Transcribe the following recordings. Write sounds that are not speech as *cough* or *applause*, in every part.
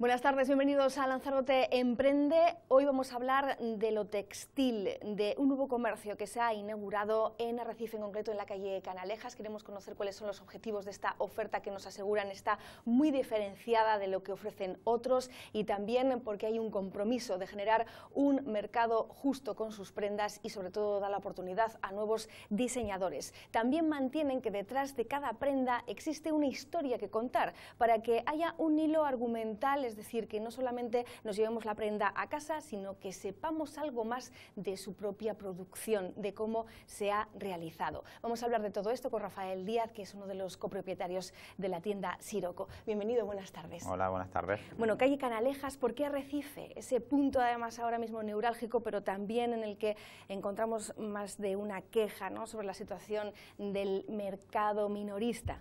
Buenas tardes, bienvenidos a Lanzarote Emprende. Hoy vamos a hablar de lo textil, de un nuevo comercio que se ha inaugurado en Arrecife, en concreto en la calle Canalejas. Queremos conocer cuáles son los objetivos de esta oferta que nos aseguran está muy diferenciada de lo que ofrecen otros y también porque hay un compromiso de generar un mercado justo con sus prendas y sobre todo da la oportunidad a nuevos diseñadores. También mantienen que detrás de cada prenda existe una historia que contar para que haya un hilo argumental es decir, que no solamente nos llevemos la prenda a casa, sino que sepamos algo más de su propia producción, de cómo se ha realizado. Vamos a hablar de todo esto con Rafael Díaz, que es uno de los copropietarios de la tienda Siroco. Bienvenido, buenas tardes. Hola, buenas tardes. Bueno, calle Canalejas, ¿por qué Arrecife? Ese punto además ahora mismo neurálgico, pero también en el que encontramos más de una queja ¿no? sobre la situación del mercado minorista.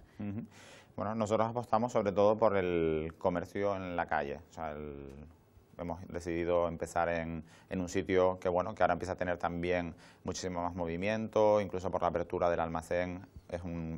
Bueno, nosotros apostamos sobre todo por el comercio en la calle. hemos decidido empezar en, un sitio que, bueno, que ahora empieza a tener también muchísimo más movimiento, incluso por la apertura del almacén.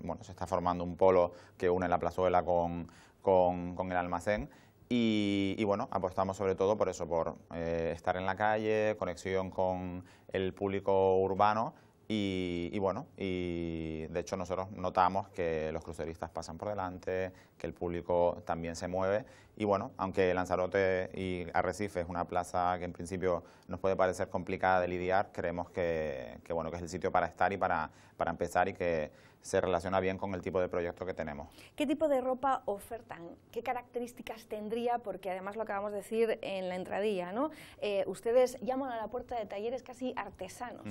bueno, se está formando un polo que une la plazuela con, el almacén. Y, bueno, apostamos sobre todo por eso, por eh, estar en la calle, conexión con el público urbano y, bueno, y de hecho nosotros notamos que los cruceristas pasan por delante, que el público también se mueve. Y bueno, aunque Lanzarote y Arrecife es una plaza que en principio nos puede parecer complicada de lidiar, creemos que, bueno, que es el sitio para estar y para, para empezar y que se relaciona bien con el tipo de proyecto que tenemos. ¿Qué tipo de ropa ofertan? ¿Qué características tendría? Porque además lo acabamos de decir en la entradilla, ¿no? Eh, ustedes llaman a la puerta de talleres casi artesanos.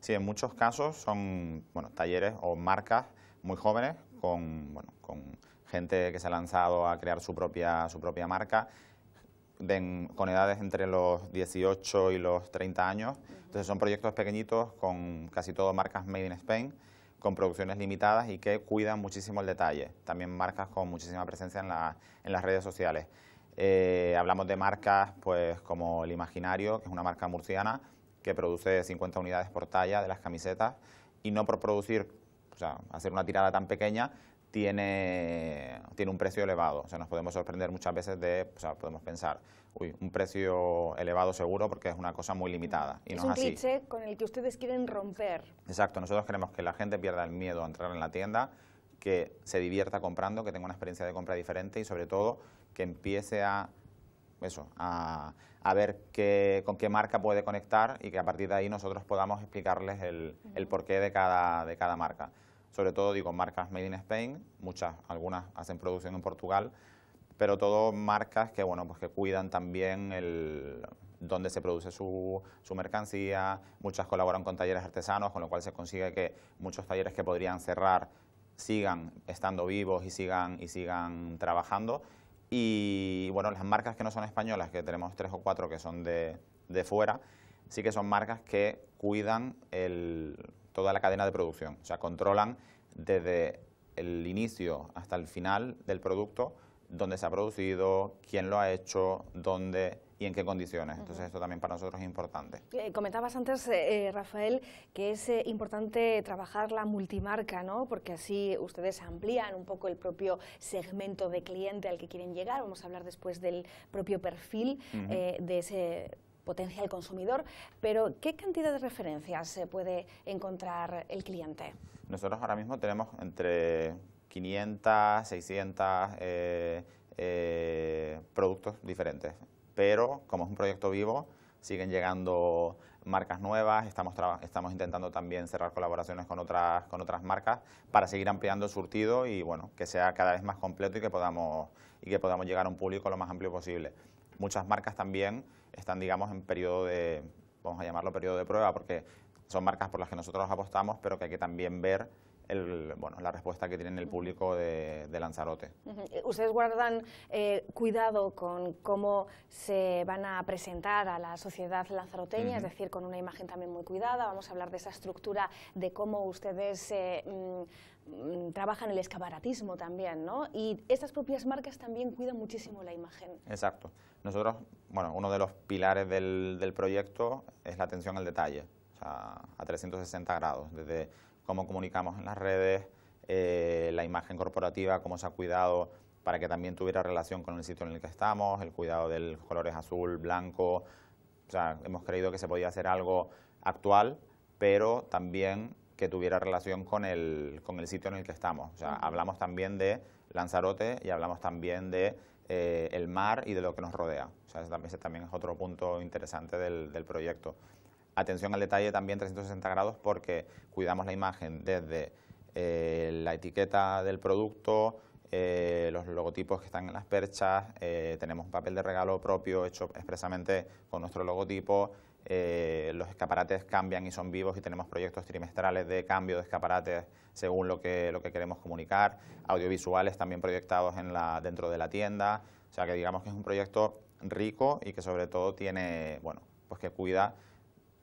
Sí, en muchos casos son bueno, talleres o marcas muy jóvenes con, bueno, con gente que se ha lanzado a crear su propia, su propia marca. con edades entre los 18 y los 30 años. Entonces son proyectos pequeñitos con casi todo marcas Made in Spain con producciones limitadas y que cuidan muchísimo el detalle. También marcas con muchísima presencia en, en las redes sociales. Eh, hablamos de marcas pues, como El Imaginario, que es una marca murciana que produce 50 unidades por talla de las camisetas y no por producir, o sea, hacer una tirada tan pequeña, tiene, un precio elevado. nos podemos sorprender muchas veces de, podemos pensar, uy, un precio elevado seguro porque es una cosa muy limitada. Y es un cliché con el que ustedes quieren romper. Exacto, nosotros queremos que la gente pierda el miedo a entrar en la tienda, que se divierta comprando, que tenga una experiencia de compra diferente y sobre todo que empiece a eso, a, a ver qué, con qué marca puede conectar y que a partir de ahí nosotros podamos explicarles el, el porqué de cada, de cada marca sobre todo digo marcas made in Spain, muchas, algunas hacen producción en Portugal, pero todo marcas que bueno, pues que cuidan también el dónde se produce su, su mercancía, muchas colaboran con talleres artesanos, con lo cual se consigue que muchos talleres que podrían cerrar sigan estando vivos y sigan y sigan trabajando. Y bueno, las marcas que no son españolas, que tenemos tres o cuatro que son de, de fuera, sí que son marcas que cuidan el, toda la cadena de producción. O sea, controlan desde el inicio hasta el final del producto, dónde se ha producido, quién lo ha hecho, dónde y en qué condiciones. Entonces, esto también para nosotros es importante. Eh, comentabas antes, eh, eh, Rafael, que es importante trabajar la multimarca, ¿no? Porque así ustedes amplían un poco el propio segmento de cliente al que quieren llegar. Vamos a hablar después del propio perfil de ese potencial consumidor, pero ¿qué cantidad de referencias se puede encontrar el cliente? Nosotros ahora mismo tenemos entre 500, 600 eh, eh, productos diferentes, pero como es un proyecto vivo, siguen llegando marcas nuevas, estamos, intentando también cerrar colaboraciones con otras, con otras marcas para seguir ampliando el surtido y bueno, que sea cada vez más completo y que podamos, y que podamos llegar a un público lo más amplio posible. Muchas marcas también están, digamos, en periodo de, vamos a llamarlo periodo de prueba, porque son marcas por las que nosotros apostamos, pero que hay que también ver el, bueno, la respuesta que tiene el público de, Lanzarote. Eh, ustedes guardan eh, cuidado con cómo se van a presentar a la sociedad lanzaroteña, es decir, con una imagen también muy cuidada. Vamos a hablar de esa estructura, de cómo ustedes eh, mm, mm, trabajan el escaparatismo también, ¿no? Y estas propias marcas también cuidan muchísimo la imagen. Exacto. Nosotros, bueno, uno de los pilares del, proyecto es la atención al detalle, o sea, a 360 grados, desde cómo comunicamos en las redes, eh, la imagen corporativa, cómo se ha cuidado para que también tuviera relación con el sitio en el que estamos, el cuidado de los colores azul, blanco. O sea, hemos creído que se podía hacer algo actual, pero también que tuviera relación con el, con el sitio en el que estamos. O sea, hablamos también de Lanzarote y hablamos también de eh, el mar y de lo que nos rodea. O sea, ese también es otro punto interesante del, proyecto. Atención al detalle también 360 grados porque cuidamos la imagen desde eh, la etiqueta del producto, eh, los logotipos que están en las perchas, tenemos un papel de regalo propio hecho expresamente con nuestro logotipo, eh, los escaparates cambian y son vivos y tenemos proyectos trimestrales de cambio de escaparates según lo que, lo que queremos comunicar, audiovisuales también proyectados en la, dentro de la tienda, o sea que digamos que es un proyecto rico y que sobre todo tiene, bueno, pues que cuida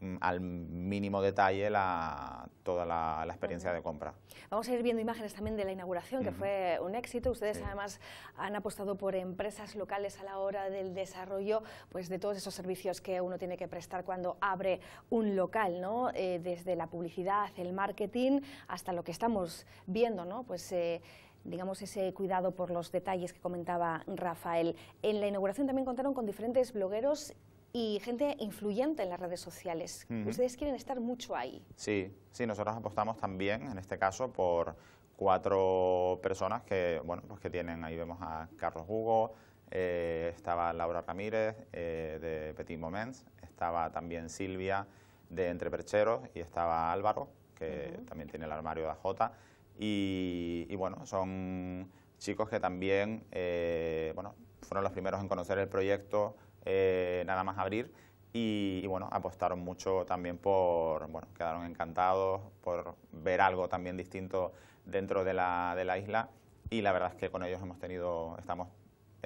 Mm, al mínimo detalle la, toda la, experiencia de compra. Vamos a ir viendo imágenes también de la inauguración, que fue un éxito. Ustedes además han apostado por empresas locales a la hora del desarrollo pues, de todos esos servicios que uno tiene que prestar cuando abre un local, ¿no? Eh, desde la publicidad, el marketing, hasta lo que estamos viendo, ¿no? Pues, eh, digamos, ese cuidado por los detalles que comentaba Rafael. En la inauguración también contaron con diferentes blogueros y gente influyente en las redes sociales. Ustedes quieren estar mucho ahí. Sí, sí, nosotros apostamos también, en este caso, por cuatro personas que, bueno, pues que tienen, ahí vemos a Carlos Hugo, eh, estaba Laura Ramírez eh, de Petit Moments, estaba también Silvia de Entre Percheros y estaba Álvaro, que también tiene el armario de AJ. Y, bueno, son chicos que también eh, bueno, fueron los primeros en conocer el proyecto, eh, nada más abrir y, bueno, apostaron mucho también por, bueno, quedaron encantados por ver algo también distinto dentro de la, de la isla y la verdad es que con ellos hemos tenido, estamos,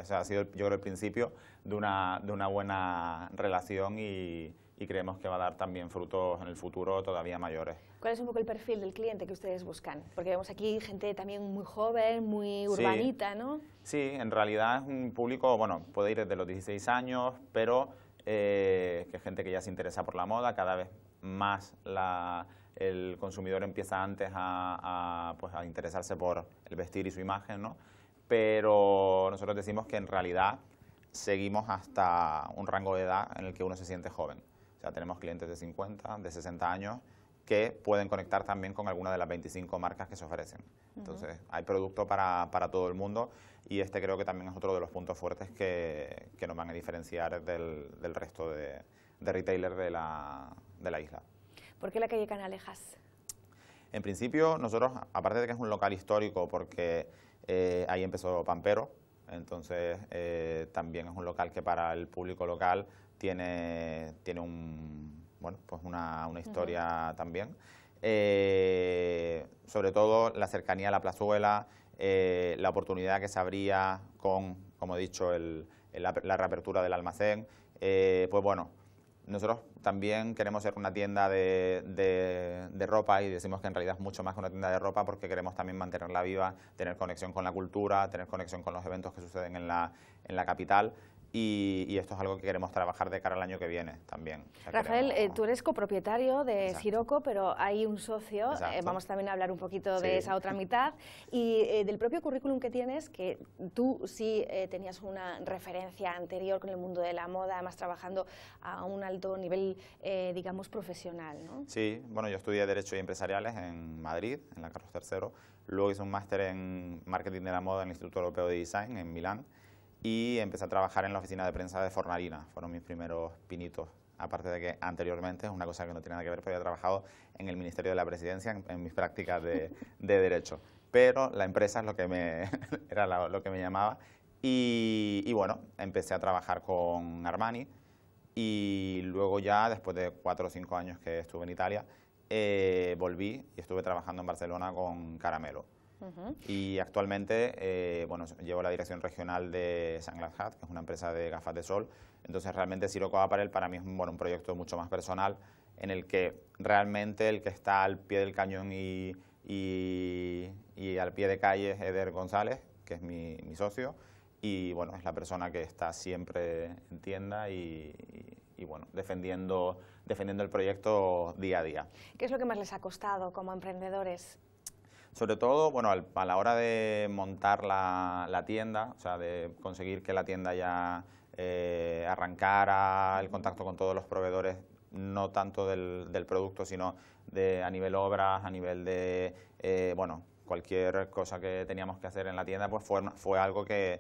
o sea, ha sido yo creo el principio de una, de una buena relación y creemos que va a dar también frutos en el futuro todavía mayores. ¿Cuál es un poco el perfil del cliente que ustedes buscan? Porque vemos aquí gente también muy joven, muy urbanita, ¿no? Sí, en realidad es un público, bueno, puede ir desde los 16 años, pero eh, que gente que ya se interesa por la moda, cada vez más el consumidor empieza antes a, pues a interesarse por el vestir y su imagen, ¿no? Pero nosotros decimos que en realidad seguimos hasta un rango de edad en el que uno se siente joven. O sea, tenemos clientes de 50, de 60 años que pueden conectar también con alguna de las 25 marcas que se ofrecen. Entonces, hay producto para, para, todo el mundo y este creo que también es otro de los puntos fuertes que, que nos van a diferenciar del, del resto de, de retailer de la, de la isla. ¿Por qué la calle Canalejas? En principio, nosotros, aparte de que es un local histórico, porque eh, ahí empezó Pampero, entonces eh, también es un local que para el público local tiene, tiene un bueno, pues una, historia también. Eh, sobre todo la cercanía a la plazuela, eh, la oportunidad que se abría con, como he dicho, el, la reapertura del almacén. Eh, pues bueno, nosotros también queremos ser una tienda de, de, ropa y decimos que en realidad es mucho más que una tienda de ropa porque queremos también mantenerla viva, tener conexión con la cultura, tener conexión con los eventos que suceden en la, en la capital. Y, esto es algo que queremos trabajar de cara al año que viene también. Rafael, eh, tú eres copropietario de Sirocco, pero hay un socio, eh, vamos también a hablar un poquito de esa otra mitad, y eh, del propio currículum que tienes, que tú sí tenías una referencia anterior con el mundo de la moda, además trabajando a un alto nivel, digamos, profesional, ¿no? Sí, bueno, yo estudié Derecho y Empresariales en Madrid, en la Carlos III, luego hice un máster en Marketing de la Moda en el Instituto Europeo de Design en Milán, y empecé a trabajar en la oficina de prensa de Fornarina, fueron mis primeros pinitos. Aparte de que anteriormente, es una cosa que no tiene nada que ver, pero había trabajado en el Ministerio de la Presidencia en, mis prácticas de, Derecho. Pero la empresa es lo que me, *laughs* era lo que me llamaba. Y, bueno, empecé a trabajar con Armani y luego ya, después de cuatro o cinco años que estuve en Italia, eh, volví y estuve trabajando en Barcelona con Caramelo y actualmente, eh, bueno, llevo la dirección regional de San Hut, que es una empresa de gafas de sol. Entonces, realmente Siroco Apparel para mí es un, proyecto mucho más personal, en el que realmente el que está al pie del cañón y, al pie de calle es Eder González, que es mi, socio, y bueno, es la persona que está siempre en tienda y, bueno, defendiendo, defendiendo el proyecto día a día. ¿Qué es lo que más les ha costado como emprendedores sobre todo, bueno, a la hora de montar la, la, tienda, o sea, de conseguir que la tienda ya eh, arrancara el contacto con todos los proveedores, no tanto del, producto, sino de, a nivel obras, a nivel de, eh, bueno, cualquier cosa que teníamos que hacer en la tienda, pues fue, algo que,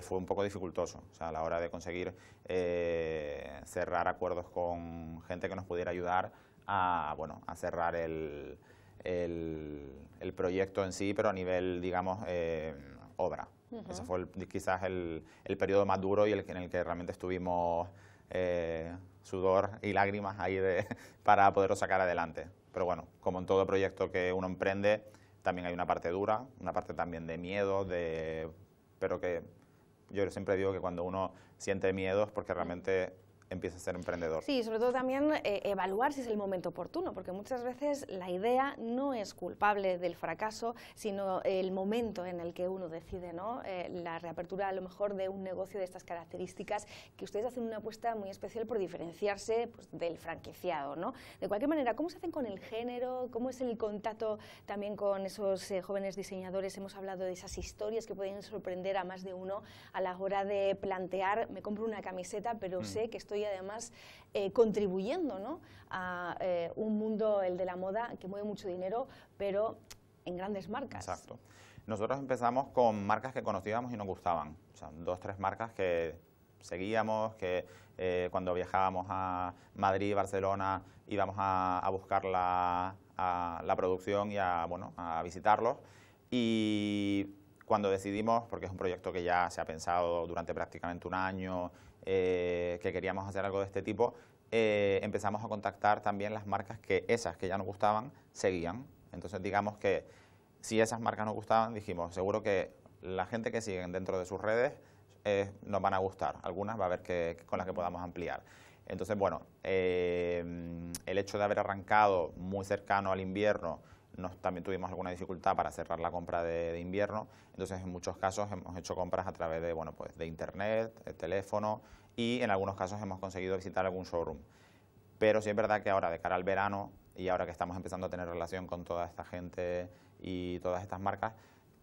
fue un poco dificultoso, o sea, a la hora de conseguir eh, cerrar acuerdos con gente que nos pudiera ayudar a, bueno, a cerrar el el, proyecto en sí, pero a nivel, digamos, eh, obra. Ese fue quizás el, periodo más duro y el en el que realmente estuvimos eh, sudor y lágrimas ahí de, *laughs* para poderlo sacar adelante. Pero bueno, como en todo proyecto que uno emprende, también hay una parte dura, una parte también de miedo, de, pero que yo siempre digo que cuando uno siente miedo es porque realmente empieza a ser emprendedor. Sí, sobre todo también eh, evaluar si es el momento oportuno, porque muchas veces la idea no es culpable del fracaso, sino el momento en el que uno decide, ¿no? Eh, la reapertura a lo mejor de un negocio de estas características, que ustedes hacen una apuesta muy especial por diferenciarse pues, del franquiciado, ¿no? De cualquier manera, ¿cómo se hacen con el género? ¿Cómo es el contacto también con esos eh, jóvenes diseñadores? Hemos hablado de esas historias que pueden sorprender a más de uno a la hora de plantear, me compro una camiseta, pero mm. sé que esto y además eh, contribuyendo a eh, un mundo, el de la moda, que mueve mucho dinero, pero en grandes marcas. Exacto. Nosotros empezamos con marcas que conocíamos y nos gustaban. O sea, dos, tres marcas que seguíamos, que eh, cuando viajábamos a Madrid, Barcelona, íbamos a, buscar la, la, producción y a, bueno, a visitarlos. Y cuando decidimos, porque es un proyecto que ya se ha pensado durante prácticamente un año, eh, que queríamos hacer algo de este tipo, eh, empezamos a contactar también las marcas que esas que ya nos gustaban seguían. Entonces digamos que si esas marcas nos gustaban, dijimos, seguro que la gente que siguen dentro de sus redes eh, nos van a gustar. Algunas va a haber que, con las que podamos ampliar. Entonces, bueno, el hecho de haber arrancado muy cercano al invierno, también tuvimos alguna dificultad para cerrar la compra de, invierno, entonces en muchos casos hemos hecho compras a través de, bueno, pues de internet, de teléfono y en algunos casos hemos conseguido visitar algún showroom. Pero sí es verdad que ahora, de cara al verano y ahora que estamos empezando a tener relación con toda esta gente y todas estas marcas,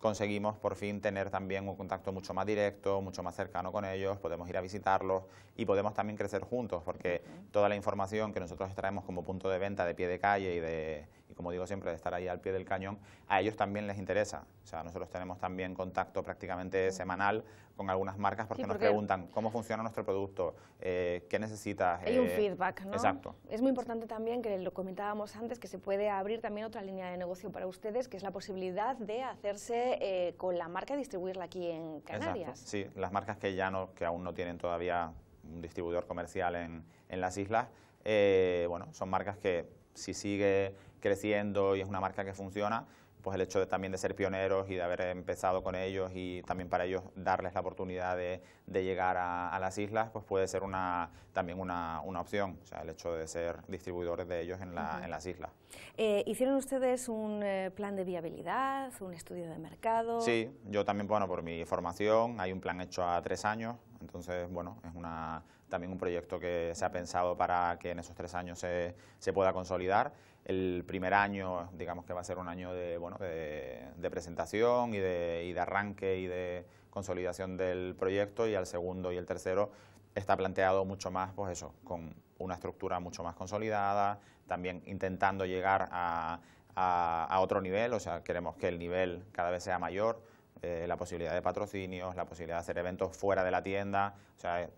conseguimos por fin tener también un contacto mucho más directo, mucho más cercano con ellos, podemos ir a visitarlos y podemos también crecer juntos, porque toda la información que nosotros traemos como punto de venta de pie de calle y, de, y como digo siempre, de estar ahí al pie del cañón, a ellos también les interesa. O sea, nosotros tenemos también contacto prácticamente semanal con algunas marcas porque, nos preguntan cómo funciona nuestro producto, eh, qué necesitas. Hay un eh, feedback, ¿no? Exacto. Es muy importante también, que lo comentábamos antes, que se puede abrir también otra línea de negocio para ustedes, que es la posibilidad de hacerse eh, con la marca y distribuirla aquí en Canarias. Sí, las marcas que, ya no, que aún no tienen todavía un distribuidor comercial en, en las islas, eh, bueno, son marcas que si sigue creciendo y es una marca que funciona, pues el hecho de, también de ser pioneros y de haber empezado con ellos y también para ellos darles la oportunidad de, llegar a, las islas, pues puede ser una, también una, opción, o sea, el hecho de ser distribuidores de ellos en, las islas. Eh, ¿Hicieron ustedes un eh, plan de viabilidad, un estudio de mercado? Sí, yo también, bueno, por mi formación hay un plan hecho a tres años, entonces, bueno, es una, también un proyecto que se ha pensado para que en esos tres años se pueda consolidar el primer año, digamos que va a ser un año de, bueno, de, presentación y de, y de arranque y de consolidación del proyecto y al segundo y el tercero está planteado mucho más, pues eso, con una estructura mucho más consolidada, también intentando llegar a, a, otro nivel, o sea, queremos que el nivel cada vez sea mayor, eh, la posibilidad de patrocinios, la posibilidad de hacer eventos fuera de la tienda, o sea, es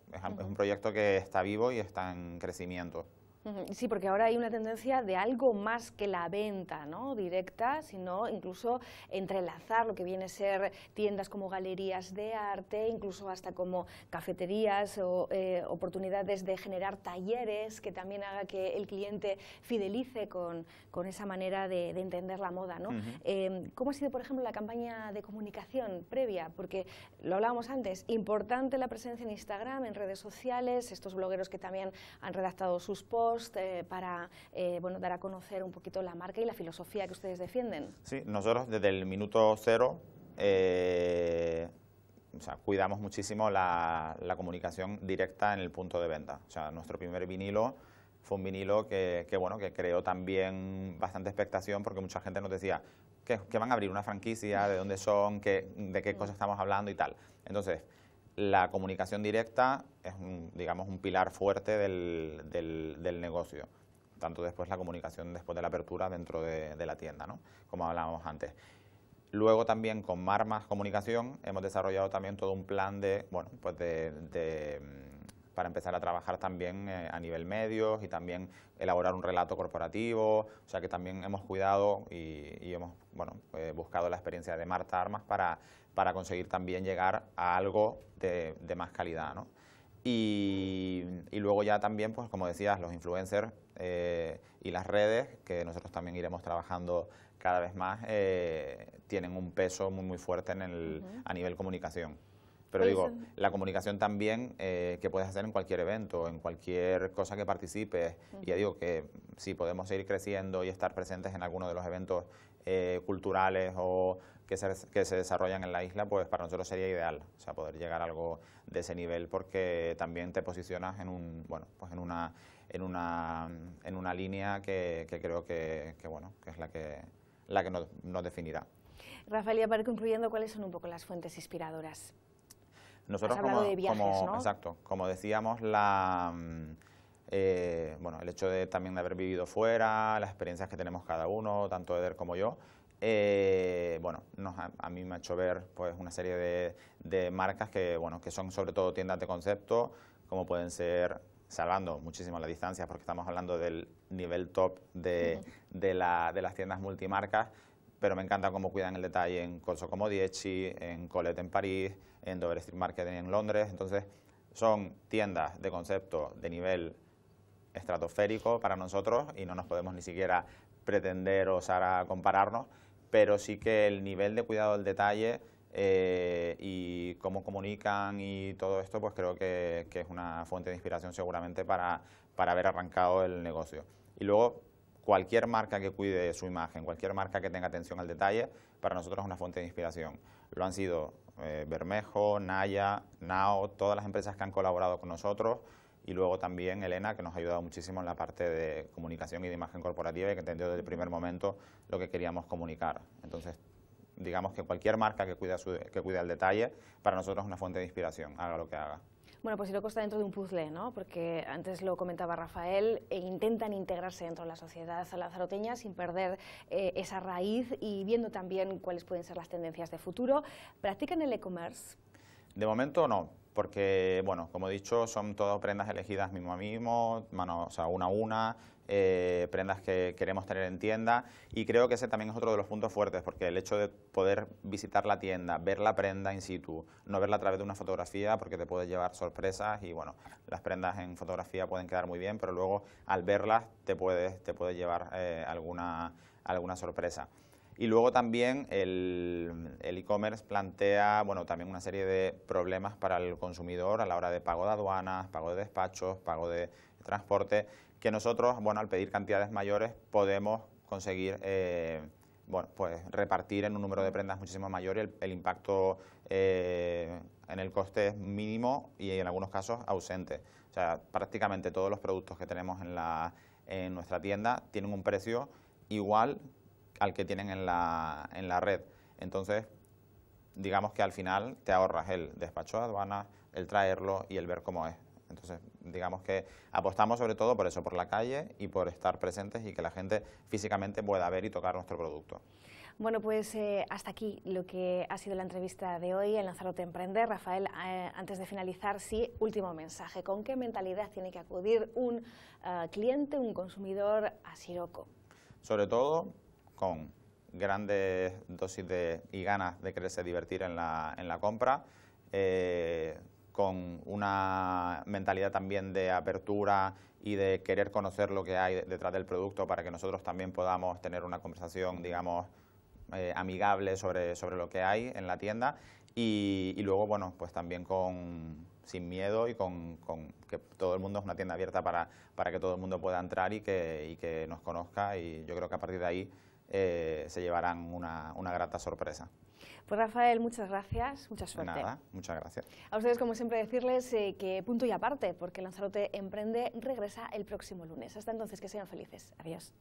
un proyecto que está vivo y está en crecimiento. Sí, porque ahora hay una tendencia de algo más que la venta ¿no? directa, sino incluso entrelazar lo que viene a ser tiendas como galerías de arte, incluso hasta como cafeterías o eh, oportunidades de generar talleres que también haga que el cliente fidelice con, esa manera de, entender la moda. ¿no? Em, ¿Cómo ha sido, por ejemplo, la campaña de comunicación previa? Porque lo hablábamos antes, importante la presencia en Instagram, en redes sociales, estos blogueros que también han redactado sus posts, eh, para eh, bueno, dar a conocer un poquito la marca y la filosofía que ustedes defienden. Sí, nosotros desde el minuto cero eh, o sea, cuidamos muchísimo la, comunicación directa en el punto de venta. O sea, nuestro primer vinilo fue un vinilo que, bueno, que creó también bastante expectación porque mucha gente nos decía, que, van a abrir una franquicia, de dónde son, que, de qué mm. cosas estamos hablando y tal. Entonces, la comunicación directa es, un, digamos, un pilar fuerte del, negocio. Tanto después la comunicación después de la apertura dentro de, la tienda, ¿no? Como hablábamos antes. Luego también con Marmas Comunicación hemos desarrollado también todo un plan de, bueno, pues de para empezar a trabajar también eh, a nivel medios y también elaborar un relato corporativo, o sea que también hemos cuidado y, hemos bueno, eh, buscado la experiencia de Marta Armas para, conseguir también llegar a algo de, más calidad. Y, luego ya también, pues como decías, los influencers eh, y las redes, que nosotros también iremos trabajando cada vez más, tienen un peso muy, muy fuerte en el, a nivel comunicación. Pero digo, la comunicación también eh, que puedes hacer en cualquier evento, en cualquier cosa que participes. Y ya digo que si podemos seguir creciendo y estar presentes en alguno de los eventos eh, culturales o que se, desarrollan en la isla, pues para nosotros sería ideal, o sea, poder llegar a algo de ese nivel porque también te posicionas en un, bueno, pues en una, en una, en una línea que, creo que, que, bueno, que es la que, la que nos, definirá. Rafael, para concluyendo, ¿cuáles son un poco las fuentes inspiradoras nosotros, como, exacto, como decíamos, la, mm, eh, bueno, el hecho de también de haber vivido fuera, las experiencias que tenemos cada uno, tanto Eder como yo, eh, bueno, nos, a, mí me ha hecho ver pues, una serie de, de, marcas que, bueno, que son sobre todo tiendas de concepto, como pueden ser, salvando muchísimo la distancia porque estamos hablando del nivel top de, de, la, de las tiendas multimarcas, pero me encanta cómo cuidan el detalle en Corso como Dieci, en Colette en París, en Dover Street Marketing en Londres. Entonces, son tiendas de concepto de nivel estratosférico para nosotros y no nos podemos ni siquiera pretender o a compararnos, pero sí que el nivel de cuidado del detalle eh, y cómo comunican y todo esto, pues creo que, es una fuente de inspiración seguramente para, para haber arrancado el negocio. Y luego cualquier marca que cuide su imagen, cualquier marca que tenga atención al detalle, para nosotros es una fuente de inspiración. Lo han sido eh, Bermejo, Naya, Nao, todas las empresas que han colaborado con nosotros y luego también Elena, que nos ha ayudado muchísimo en la parte de comunicación y de imagen corporativa y que entendió desde el primer momento lo que queríamos comunicar. Entonces, digamos que cualquier marca que cuide su, que el detalle, para nosotros es una fuente de inspiración, haga lo que haga. Bueno, pues si lo está dentro de un puzzle, ¿no? Porque antes lo comentaba Rafael, e intentan integrarse dentro de la sociedad salazaroteña sin perder eh, esa raíz y viendo también cuáles pueden ser las tendencias de futuro. ¿Practican el e-commerce? De momento no, porque, bueno, como he dicho, son todas prendas elegidas mismo a mismo, mano, o sea, una a una, eh, prendas que queremos tener en tienda y creo que ese también es otro de los puntos fuertes, porque el hecho de poder visitar la tienda, ver la prenda in situ, no verla a través de una fotografía, porque te puede llevar sorpresas y, bueno, las prendas en fotografía pueden quedar muy bien, pero luego al verlas te puedes, te puede llevar eh, alguna sorpresa. Y luego también el e-commerce plantea bueno, también una serie de problemas para el consumidor a la hora de pago de aduanas, pago de despachos, pago de transporte, que nosotros, bueno, al pedir cantidades mayores podemos conseguir eh, bueno, pues repartir en un número de prendas muchísimo mayor y el, impacto eh, en el coste es mínimo y en algunos casos ausente. O sea, prácticamente todos los productos que tenemos en, la, en nuestra tienda tienen un precio igual al que tienen en la, en la red. Entonces, digamos que al final te ahorras el despacho de aduanas, el traerlo y el ver cómo es. Entonces, digamos que apostamos sobre todo por eso, por la calle y por estar presentes y que la gente físicamente pueda ver y tocar nuestro producto. Bueno, pues eh, hasta aquí lo que ha sido la entrevista de hoy en Lanzarote emprender, Rafael, eh, antes de finalizar, sí, último mensaje. ¿Con qué mentalidad tiene que acudir un eh, cliente, un consumidor a Siroco? Sobre todo, con grandes dosis de, y ganas de quererse divertir en la, en la compra, eh, con una mentalidad también de apertura y de querer conocer lo que hay detrás del producto para que nosotros también podamos tener una conversación, digamos, eh, amigable sobre, sobre lo que hay en la tienda y, luego, bueno, pues también con, sin miedo y con, con, que todo el mundo es una tienda abierta para, para que todo el mundo pueda entrar y que, y que nos conozca y yo creo que a partir de ahí eh, se llevarán una, una, grata sorpresa. Pues Rafael, muchas gracias, mucha suerte. Nada, muchas gracias. A ustedes, como siempre, decirles eh, que punto y aparte, porque Lanzarote Emprende regresa el próximo lunes. Hasta entonces, que sean felices. Adiós.